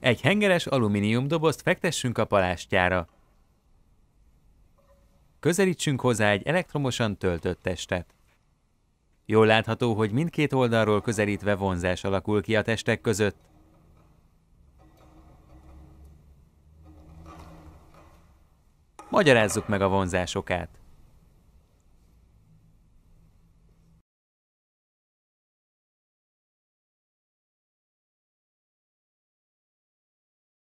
Egy hengeres alumínium dobozt fektessünk a palástjára. Közelítsünk hozzá egy elektromosan töltött testet. Jól látható, hogy mindkét oldalról közelítve vonzás alakul ki a testek között. Magyarázzuk meg a vonzásokát.